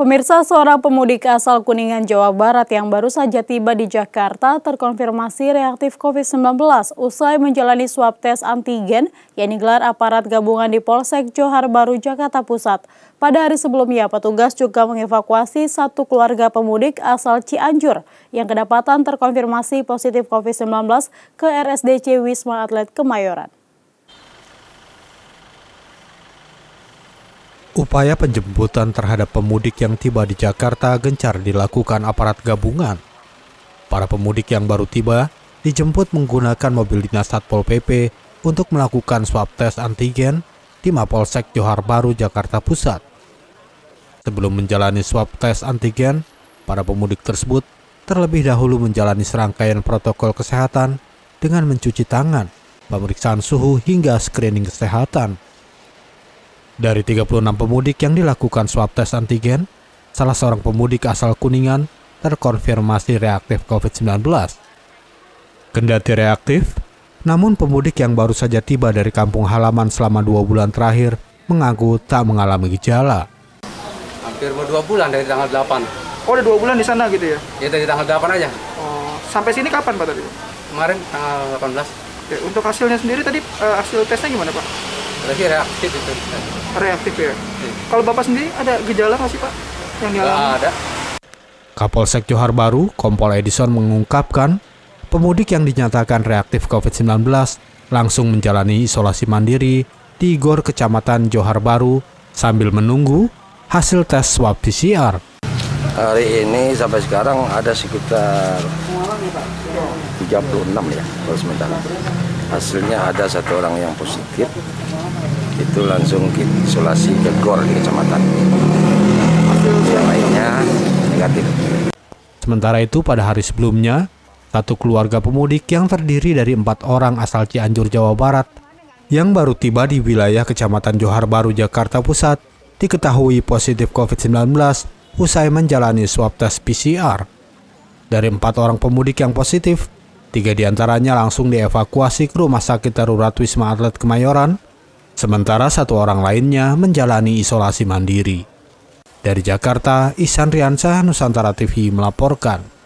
Pemirsa seorang pemudik asal Kuningan, Jawa Barat yang baru saja tiba di Jakarta terkonfirmasi reaktif COVID-19 usai menjalani swab tes antigen yang digelar aparat gabungan di Polsek Johar Baru, Jakarta Pusat. Pada hari sebelumnya, petugas juga mengevakuasi satu keluarga pemudik asal Cianjur yang kedapatan terkonfirmasi positif COVID-19 ke RSDC Wisma Atlet Kemayoran. Upaya penjemputan terhadap pemudik yang tiba di Jakarta gencar dilakukan aparat gabungan. Para pemudik yang baru tiba dijemput menggunakan mobil dinas Satpol PP untuk melakukan swab tes antigen di Mapolsek Johar Baru, Jakarta Pusat. Sebelum menjalani swab tes antigen, para pemudik tersebut terlebih dahulu menjalani serangkaian protokol kesehatan dengan mencuci tangan, pemeriksaan suhu hingga screening kesehatan. Dari 36 pemudik yang dilakukan swab tes antigen, salah seorang pemudik asal Kuningan terkonfirmasi reaktif COVID-19. Kendati reaktif, namun pemudik yang baru saja tiba dari kampung halaman selama dua bulan terakhir mengaku tak mengalami gejala. Hampir berdua dua bulan dari tanggal 8. Oh, ada dua bulan di sana gitu ya? Ya, dari tanggal 8 aja. Oh, sampai sini kapan Pak tadi? Kemarin tanggal 18. Oke, untuk hasilnya sendiri tadi eh, hasil tesnya gimana Pak? berarti reaktif itu reaktif ya iya. kalau bapak sendiri ada gejala nggak sih pak yang dialami nggak ada Kapolsek Johar Baru, Kompol Edison mengungkapkan, pemudik yang dinyatakan reaktif COVID-19 langsung menjalani isolasi mandiri di GOR Kecamatan Johar Baru sambil menunggu hasil tes swab PCR. Hari ini sampai sekarang ada sekitar 36 ya, ya, kalau sementara hasilnya ada satu orang yang positif itu langsung isolasi ke gor di kecamatan yang lainnya negatif sementara itu pada hari sebelumnya satu keluarga pemudik yang terdiri dari empat orang asal Cianjur, Jawa Barat yang baru tiba di wilayah Kecamatan Johar Baru, Jakarta Pusat diketahui positif COVID-19 usai menjalani swab tes PCR. Dari empat orang pemudik yang positif, Tiga diantaranya langsung dievakuasi ke rumah sakit darurat Wisma Atlet Kemayoran, sementara satu orang lainnya menjalani isolasi mandiri. Dari Jakarta, Isan Riansyah, Nusantara TV melaporkan.